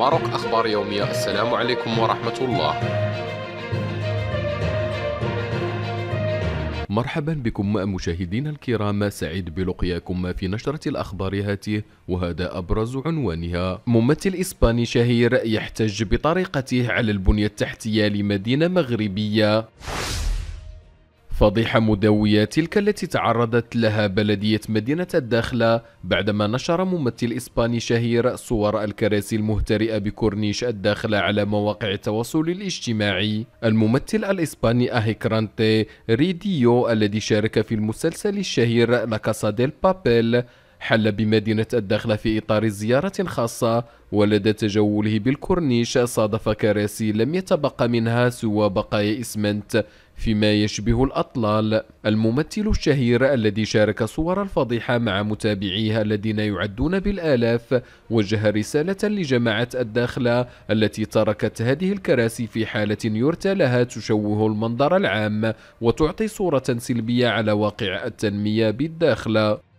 ماروك أخبار يومية السلام عليكم ورحمة الله مرحبا بكم مشاهدينا الكرام سعيد بلقياكم في نشرة الأخبار هاته وهذا أبرز عنوانها ممثل إسباني شهير يحتج بطريقته على البنية التحتية لمدينة مغربية فضيحة مدوية تلك التي تعرضت لها بلدية مدينة الداخلة بعدما نشر ممثل إسباني شهير صور الكراسي المهترئة بكورنيش الداخلة على مواقع التواصل الاجتماعي الممثل الإسباني أهيكرانتي ريديو الذي شارك في المسلسل الشهير لكاسا ديل بابيل حل بمدينة الداخلة في إطار زيارة خاصة ولدى تجوله بالكورنيش صادف كراسي لم يتبقى منها سوى بقايا إسمنت فيما يشبه الأطلال الممثل الشهير الذي شارك صور الفضيحة مع متابعيها الذين يعدون بالآلاف وجه رسالة لجماعة الداخلة التي تركت هذه الكراسي في حالة يرثى لها تشوه المنظر العام وتعطي صورة سلبية على واقع التنمية بالداخلة